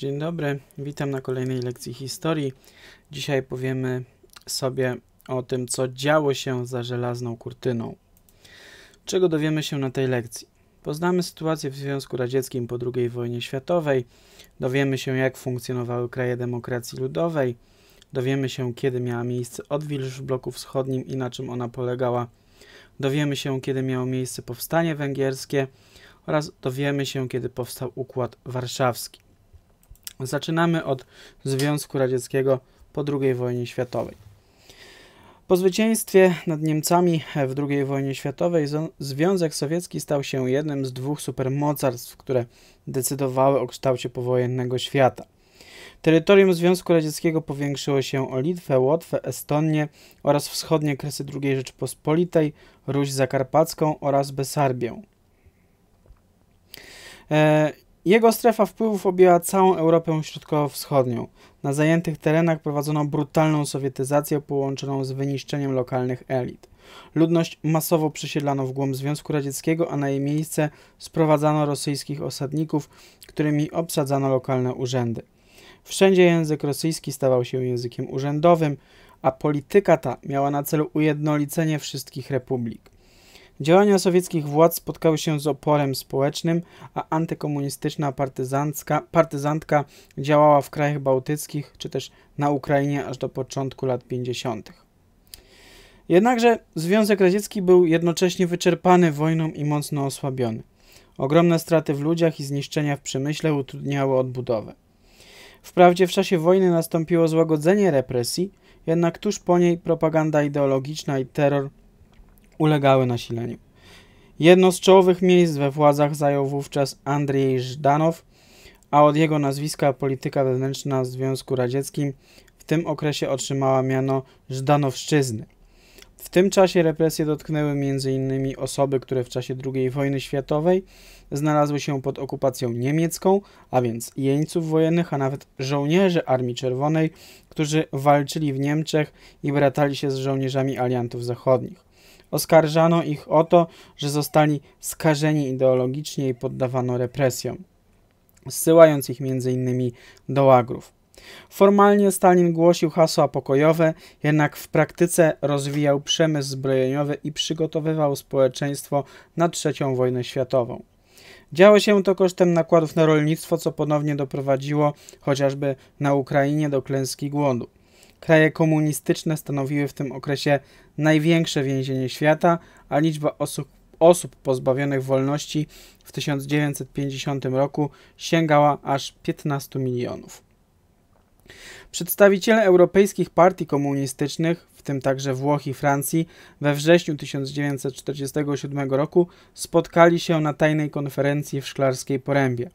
Dzień dobry, witam na kolejnej lekcji historii. Dzisiaj powiemy sobie o tym, co działo się za żelazną kurtyną. Czego dowiemy się na tej lekcji? Poznamy sytuację w Związku Radzieckim po II wojnie światowej, dowiemy się, jak funkcjonowały kraje demokracji ludowej, dowiemy się, kiedy miała miejsce odwilż w bloku wschodnim i na czym ona polegała, dowiemy się, kiedy miało miejsce powstanie węgierskie oraz dowiemy się, kiedy powstał Układ Warszawski. Zaczynamy od Związku Radzieckiego po II wojnie światowej. Po zwycięstwie nad Niemcami w II wojnie światowej Związek Sowiecki stał się jednym z dwóch supermocarstw, które decydowały o kształcie powojennego świata. Terytorium Związku Radzieckiego powiększyło się o Litwę, Łotwę, Estonię oraz wschodnie kresy II Rzeczypospolitej, Ruś Zakarpacką oraz Besarbię. E, jego strefa wpływów objęła całą Europę Środkowo-Wschodnią. Na zajętych terenach prowadzono brutalną sowietyzację połączoną z wyniszczeniem lokalnych elit. Ludność masowo przesiedlano w głąb Związku Radzieckiego, a na jej miejsce sprowadzano rosyjskich osadników, którymi obsadzano lokalne urzędy. Wszędzie język rosyjski stawał się językiem urzędowym, a polityka ta miała na celu ujednolicenie wszystkich republik. Działania sowieckich władz spotkały się z oporem społecznym, a antykomunistyczna partyzantka, partyzantka działała w krajach bałtyckich czy też na Ukrainie aż do początku lat 50. Jednakże Związek Radziecki był jednocześnie wyczerpany wojną i mocno osłabiony. Ogromne straty w ludziach i zniszczenia w przemyśle utrudniały odbudowę. Wprawdzie w czasie wojny nastąpiło złagodzenie represji, jednak tuż po niej propaganda ideologiczna i terror ulegały nasileniu. Jedno z czołowych miejsc we władzach zajął wówczas Andrzej Żdanow, a od jego nazwiska polityka wewnętrzna w Związku Radzieckim w tym okresie otrzymała miano Żdanowszczyzny. W tym czasie represje dotknęły m.in. osoby, które w czasie II wojny światowej znalazły się pod okupacją niemiecką, a więc jeńców wojennych, a nawet żołnierzy Armii Czerwonej, którzy walczyli w Niemczech i bratali się z żołnierzami aliantów zachodnich. Oskarżano ich o to, że zostali skażeni ideologicznie i poddawano represjom, zsyłając ich m.in. do łagrów. Formalnie Stalin głosił hasła pokojowe, jednak w praktyce rozwijał przemysł zbrojeniowy i przygotowywał społeczeństwo na III wojnę światową. Działo się to kosztem nakładów na rolnictwo, co ponownie doprowadziło chociażby na Ukrainie do klęski głodu. Kraje komunistyczne stanowiły w tym okresie największe więzienie świata, a liczba osób, osób pozbawionych wolności w 1950 roku sięgała aż 15 milionów. Przedstawiciele europejskich partii komunistycznych, w tym także Włoch i Francji, we wrześniu 1947 roku spotkali się na tajnej konferencji w Szklarskiej Porębie.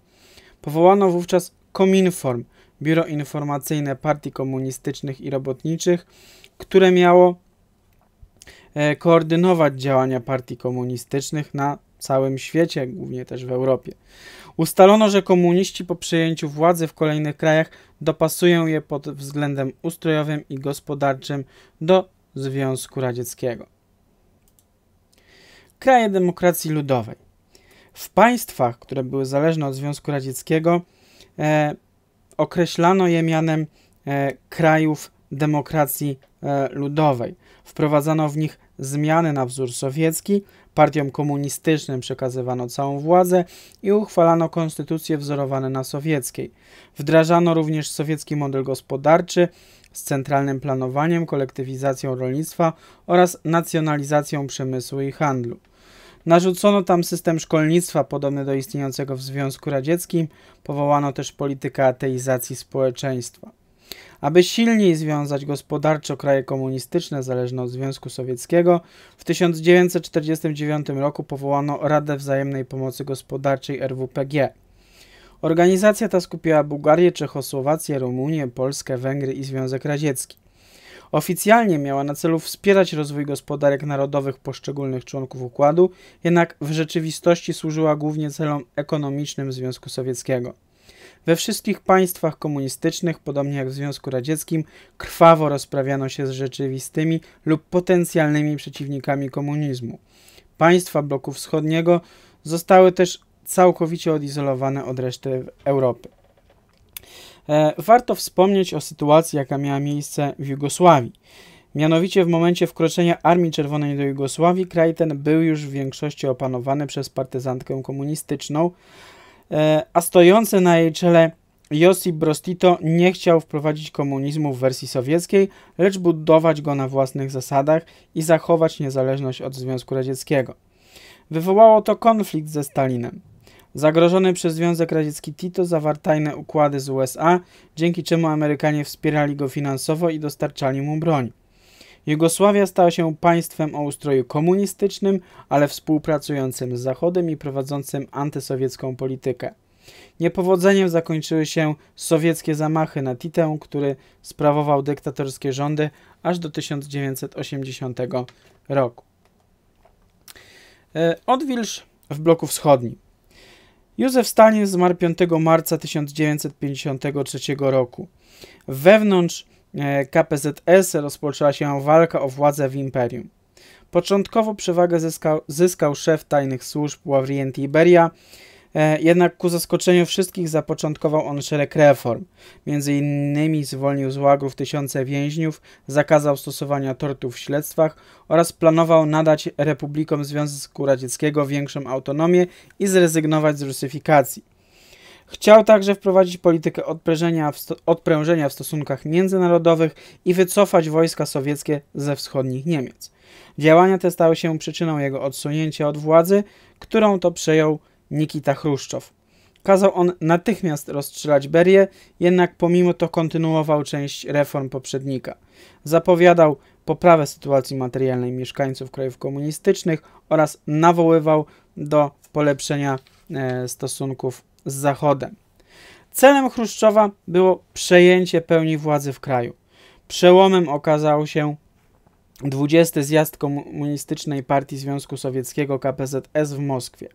Powołano wówczas Kominform, Biuro Informacyjne Partii Komunistycznych i Robotniczych, które miało e, koordynować działania partii komunistycznych na całym świecie, głównie też w Europie. Ustalono, że komuniści po przejęciu władzy w kolejnych krajach dopasują je pod względem ustrojowym i gospodarczym do Związku Radzieckiego. Kraje demokracji ludowej. W państwach, które były zależne od Związku Radzieckiego, e, określano je mianem e, krajów demokracji e, ludowej. Wprowadzano w nich zmiany na wzór sowiecki, partiom komunistycznym przekazywano całą władzę i uchwalano konstytucje wzorowane na sowieckiej. Wdrażano również sowiecki model gospodarczy z centralnym planowaniem, kolektywizacją rolnictwa oraz nacjonalizacją przemysłu i handlu. Narzucono tam system szkolnictwa podobny do istniejącego w Związku Radzieckim, powołano też politykę ateizacji społeczeństwa. Aby silniej związać gospodarczo kraje komunistyczne zależne od Związku Sowieckiego, w 1949 roku powołano Radę Wzajemnej Pomocy Gospodarczej RWPG. Organizacja ta skupiała Bułgarię, Czechosłowację, Rumunię, Polskę, Węgry i Związek Radziecki. Oficjalnie miała na celu wspierać rozwój gospodarek narodowych poszczególnych członków układu, jednak w rzeczywistości służyła głównie celom ekonomicznym Związku Sowieckiego. We wszystkich państwach komunistycznych, podobnie jak w Związku Radzieckim, krwawo rozprawiano się z rzeczywistymi lub potencjalnymi przeciwnikami komunizmu. Państwa bloku wschodniego zostały też całkowicie odizolowane od reszty Europy. E, warto wspomnieć o sytuacji, jaka miała miejsce w Jugosławii. Mianowicie w momencie wkroczenia Armii Czerwonej do Jugosławii kraj ten był już w większości opanowany przez partyzantkę komunistyczną, e, a stojący na jej czele Josip Broz Tito nie chciał wprowadzić komunizmu w wersji sowieckiej, lecz budować go na własnych zasadach i zachować niezależność od Związku Radzieckiego. Wywołało to konflikt ze Stalinem. Zagrożony przez Związek Radziecki Tito zawarł tajne układy z USA, dzięki czemu Amerykanie wspierali go finansowo i dostarczali mu broń. Jugosławia stała się państwem o ustroju komunistycznym, ale współpracującym z Zachodem i prowadzącym antysowiecką politykę. Niepowodzeniem zakończyły się sowieckie zamachy na Titę, który sprawował dyktatorskie rządy aż do 1980 roku. E, odwilż w bloku wschodnim. Józef Stalin zmarł 5 marca 1953 roku. Wewnątrz e, KPZS rozpoczęła się walka o władzę w imperium. Początkowo przewagę zyskał, zyskał szef tajnych służb Ławrient Iberia, E, jednak ku zaskoczeniu wszystkich zapoczątkował on szereg reform. Między innymi zwolnił z łagrów tysiące więźniów, zakazał stosowania tortów w śledztwach oraz planował nadać republikom Związku Radzieckiego większą autonomię i zrezygnować z rusyfikacji. Chciał także wprowadzić politykę odprężenia w, odprężenia w stosunkach międzynarodowych i wycofać wojska sowieckie ze wschodnich Niemiec. Działania te stały się przyczyną jego odsunięcia od władzy, którą to przejął Nikita Chruszczow. Kazał on natychmiast rozstrzelać Berię, jednak pomimo to kontynuował część reform poprzednika. Zapowiadał poprawę sytuacji materialnej mieszkańców krajów komunistycznych oraz nawoływał do polepszenia e, stosunków z Zachodem. Celem Chruszczowa było przejęcie pełni władzy w kraju. Przełomem okazał się 20. Zjazd Komunistycznej Partii Związku Sowieckiego KPZS w Moskwie.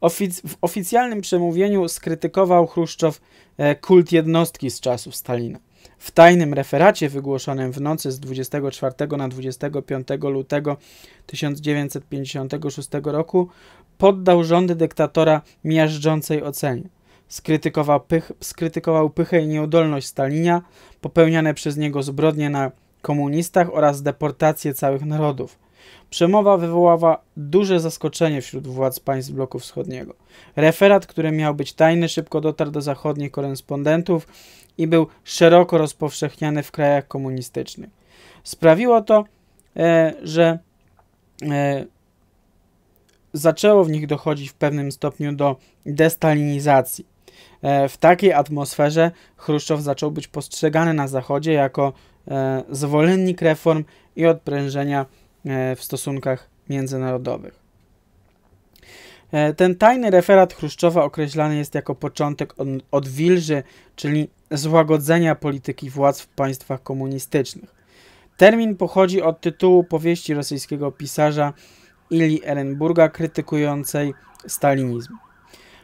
Ofic w oficjalnym przemówieniu skrytykował Chruszczow e, kult jednostki z czasów Stalina. W tajnym referacie wygłoszonym w nocy z 24 na 25 lutego 1956 roku poddał rządy dyktatora miażdżącej ocenie. Skrytykował, pych, skrytykował pychę i nieudolność Stalina, popełniane przez niego zbrodnie na komunistach oraz deportacje całych narodów. Przemowa wywołała duże zaskoczenie wśród władz państw bloku wschodniego. Referat, który miał być tajny, szybko dotarł do zachodnich korespondentów i był szeroko rozpowszechniany w krajach komunistycznych. Sprawiło to, e, że e, zaczęło w nich dochodzić w pewnym stopniu do destalinizacji. E, w takiej atmosferze Chruszczow zaczął być postrzegany na Zachodzie jako e, zwolennik reform i odprężenia E, w stosunkach międzynarodowych. E, ten tajny referat Chruszczowa określany jest jako początek odwilży, czyli złagodzenia polityki władz w państwach komunistycznych. Termin pochodzi od tytułu powieści rosyjskiego pisarza Ili Erenburga krytykującej stalinizm.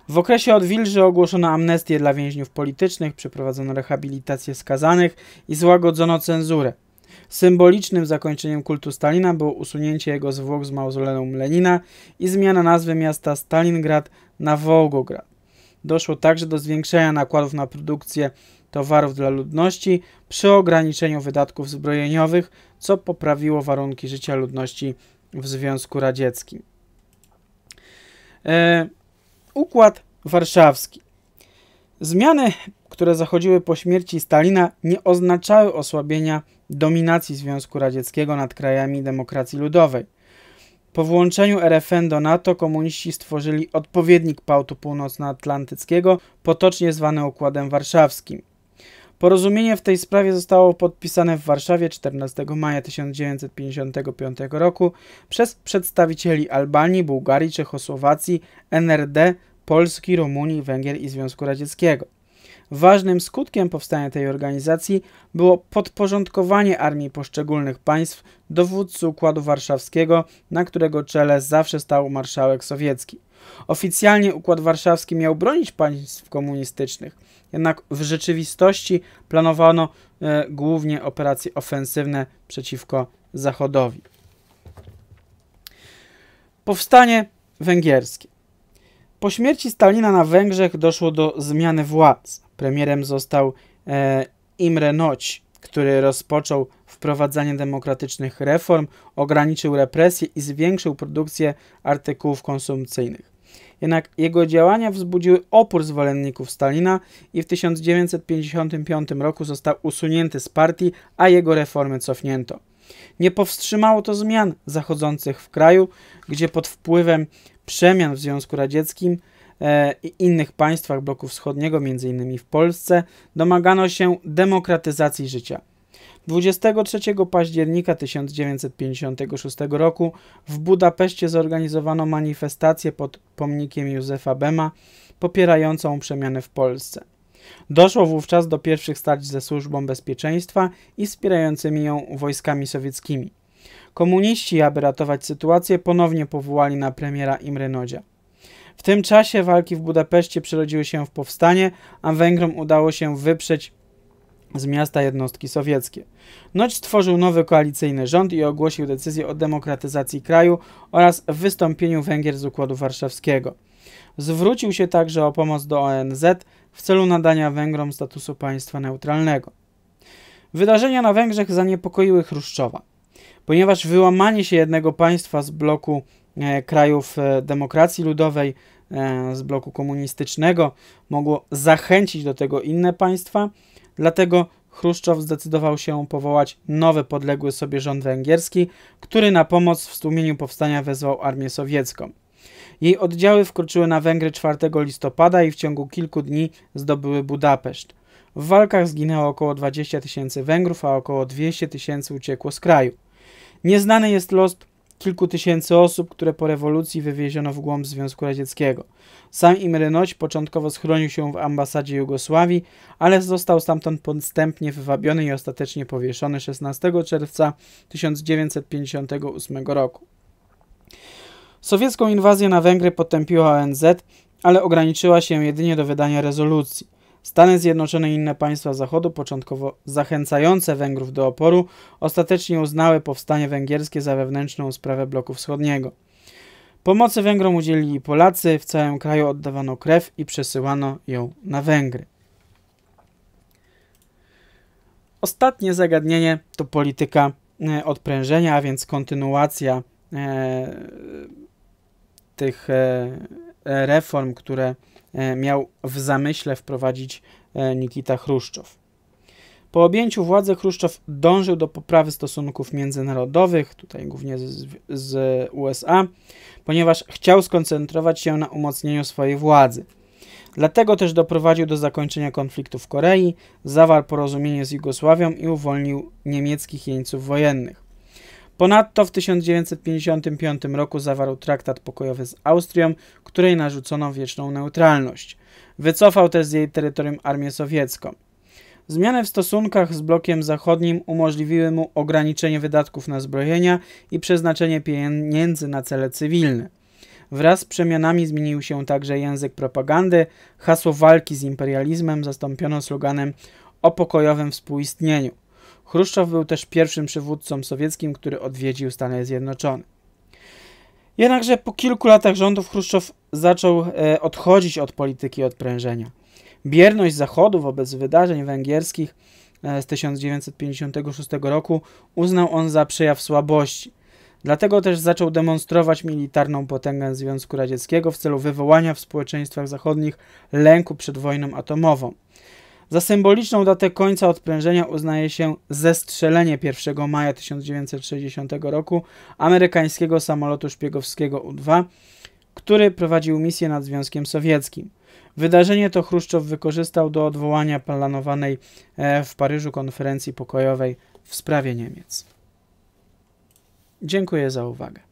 W okresie odwilży ogłoszono amnestię dla więźniów politycznych, przeprowadzono rehabilitację skazanych i złagodzono cenzurę. Symbolicznym zakończeniem kultu Stalina było usunięcie jego zwłok z mauzoleum Lenina i zmiana nazwy miasta Stalingrad na Wołgograd. Doszło także do zwiększenia nakładów na produkcję towarów dla ludności przy ograniczeniu wydatków zbrojeniowych, co poprawiło warunki życia ludności w Związku Radzieckim. E, układ Warszawski. Zmiany które zachodziły po śmierci Stalina, nie oznaczały osłabienia dominacji Związku Radzieckiego nad krajami demokracji ludowej. Po włączeniu RFN do NATO komuniści stworzyli odpowiednik Pałtu Północnoatlantyckiego, potocznie zwany Układem Warszawskim. Porozumienie w tej sprawie zostało podpisane w Warszawie 14 maja 1955 roku przez przedstawicieli Albanii, Bułgarii, Czechosłowacji, NRD, Polski, Rumunii, Węgier i Związku Radzieckiego. Ważnym skutkiem powstania tej organizacji było podporządkowanie armii poszczególnych państw dowódcy Układu Warszawskiego, na którego czele zawsze stał marszałek sowiecki. Oficjalnie Układ Warszawski miał bronić państw komunistycznych, jednak w rzeczywistości planowano e, głównie operacje ofensywne przeciwko Zachodowi. Powstanie węgierskie. Po śmierci Stalina na Węgrzech doszło do zmiany władz. Premierem został e, Imre Noć, który rozpoczął wprowadzanie demokratycznych reform, ograniczył represje i zwiększył produkcję artykułów konsumpcyjnych. Jednak jego działania wzbudziły opór zwolenników Stalina i w 1955 roku został usunięty z partii, a jego reformy cofnięto. Nie powstrzymało to zmian zachodzących w kraju, gdzie pod wpływem przemian w Związku Radzieckim E, i innych państwach bloku wschodniego, m.in. w Polsce, domagano się demokratyzacji życia. 23 października 1956 roku w Budapeszcie zorganizowano manifestację pod pomnikiem Józefa Bema popierającą przemiany w Polsce. Doszło wówczas do pierwszych starć ze służbą bezpieczeństwa i wspierającymi ją wojskami sowieckimi. Komuniści, aby ratować sytuację, ponownie powołali na premiera Imre Nodzia. W tym czasie walki w Budapeszcie przerodziły się w powstanie, a Węgrom udało się wyprzeć z miasta jednostki sowieckie. Noć stworzył nowy koalicyjny rząd i ogłosił decyzję o demokratyzacji kraju oraz wystąpieniu Węgier z Układu Warszawskiego. Zwrócił się także o pomoc do ONZ w celu nadania Węgrom statusu państwa neutralnego. Wydarzenia na Węgrzech zaniepokoiły Chruszczowa, ponieważ wyłamanie się jednego państwa z bloku e, krajów e, demokracji ludowej E, z bloku komunistycznego, mogło zachęcić do tego inne państwa, dlatego Chruszczow zdecydował się powołać nowy podległy sobie rząd węgierski, który na pomoc w stłumieniu powstania wezwał armię sowiecką. Jej oddziały wkroczyły na Węgry 4 listopada i w ciągu kilku dni zdobyły Budapeszt. W walkach zginęło około 20 tysięcy Węgrów, a około 200 tysięcy uciekło z kraju. Nieznany jest los kilku tysięcy osób, które po rewolucji wywieziono w głąb Związku Radzieckiego. Sam Imre Noć początkowo schronił się w ambasadzie Jugosławii, ale został stamtąd podstępnie wywabiony i ostatecznie powieszony 16 czerwca 1958 roku. Sowiecką inwazję na Węgry potępiła ONZ, ale ograniczyła się jedynie do wydania rezolucji. Stany Zjednoczone i inne państwa Zachodu, początkowo zachęcające Węgrów do oporu, ostatecznie uznały powstanie węgierskie za wewnętrzną sprawę bloku wschodniego. Pomocy Węgrom udzielili Polacy, w całym kraju oddawano krew i przesyłano ją na Węgry. Ostatnie zagadnienie to polityka e, odprężenia, a więc kontynuacja e, tych e, E, reform, które e, miał w zamyśle wprowadzić e, Nikita Chruszczow. Po objęciu władzy Chruszczow dążył do poprawy stosunków międzynarodowych, tutaj głównie z, z, USA, ponieważ chciał skoncentrować się na umocnieniu swojej władzy. Dlatego też doprowadził do zakończenia konfliktu w Korei, zawarł porozumienie z Jugosławią i uwolnił niemieckich jeńców wojennych. Ponadto w 1955 roku zawarł traktat pokojowy z Austrią, której narzucono wieczną neutralność. Wycofał też z jej terytorium armię sowiecką. Zmiany w stosunkach z blokiem zachodnim umożliwiły mu ograniczenie wydatków na zbrojenia i przeznaczenie pieniędzy na cele cywilne. Wraz z przemianami zmienił się także język propagandy, hasło walki z imperializmem zastąpiono sloganem o pokojowym współistnieniu. Chruszczow był też pierwszym przywódcą sowieckim, który odwiedził Stany Zjednoczone. Jednakże po kilku latach rządów Chruszczow zaczął e, odchodzić od polityki odprężenia. Bierność Zachodu wobec wydarzeń węgierskich e, z 1956 roku uznał on za przejaw słabości. Dlatego też zaczął demonstrować militarną potęgę Związku Radzieckiego w celu wywołania w społeczeństwach zachodnich lęku przed wojną atomową. Za symboliczną datę końca odprężenia uznaje się zestrzelenie 1 maja 1960 roku amerykańskiego samolotu szpiegowskiego U-2, który prowadził misję nad Związkiem Sowieckim. Wydarzenie to Chruszczow wykorzystał do odwołania planowanej e, w Paryżu konferencji pokojowej w sprawie Niemiec. Dziękuję za uwagę.